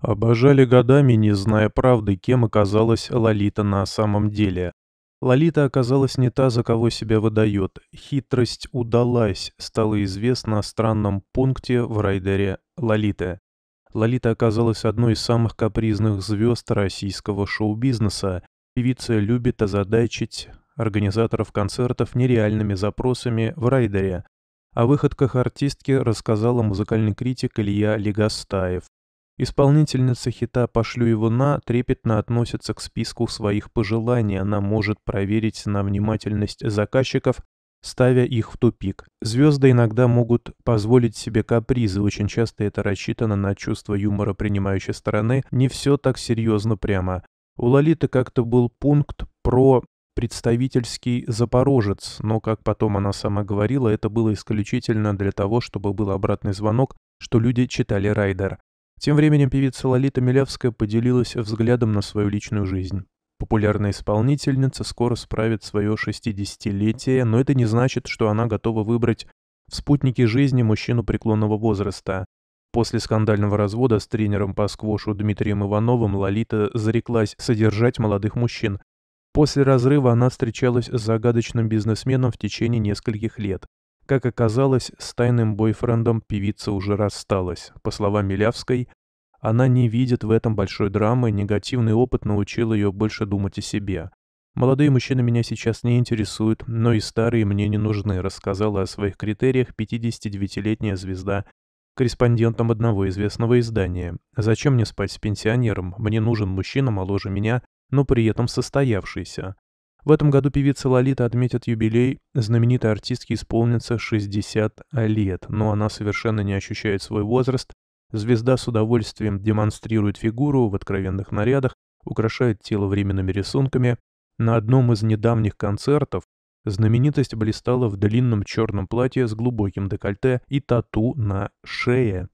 Обожали годами, не зная правды, кем оказалась Лолита на самом деле. Лолита оказалась не та, за кого себя выдает. Хитрость удалась, стало известно о странном пункте в райдере Лолиты. Лолита оказалась одной из самых капризных звезд российского шоу-бизнеса. Певица любит озадачить организаторов концертов нереальными запросами в райдере. О выходках артистки рассказала музыкальный критик Илья Легостаев. Исполнительница хита «Пошлю его на» трепетно относится к списку своих пожеланий, она может проверить на внимательность заказчиков, ставя их в тупик. Звезды иногда могут позволить себе капризы, очень часто это рассчитано на чувство юмора принимающей стороны, не все так серьезно прямо. У Лолиты как-то был пункт про представительский запорожец, но, как потом она сама говорила, это было исключительно для того, чтобы был обратный звонок, что люди читали райдер. Тем временем певица Лолита Милявская поделилась взглядом на свою личную жизнь. Популярная исполнительница скоро справит свое 60-летие, но это не значит, что она готова выбрать в спутнике жизни мужчину преклонного возраста. После скандального развода с тренером по сквошу Дмитрием Ивановым Лолита зареклась содержать молодых мужчин. После разрыва она встречалась с загадочным бизнесменом в течение нескольких лет. Как оказалось, с тайным бойфрендом певица уже рассталась. По словам Милявской, она не видит в этом большой драмы, негативный опыт научил ее больше думать о себе. «Молодые мужчины меня сейчас не интересуют, но и старые мне не нужны», рассказала о своих критериях 59-летняя звезда корреспондентам одного известного издания. «Зачем мне спать с пенсионером? Мне нужен мужчина моложе меня, но при этом состоявшийся. В этом году певица Лолита отметит юбилей, знаменитой артистке исполнится 60 лет, но она совершенно не ощущает свой возраст, звезда с удовольствием демонстрирует фигуру в откровенных нарядах, украшает тело временными рисунками. На одном из недавних концертов знаменитость блистала в длинном черном платье с глубоким декольте и тату на шее.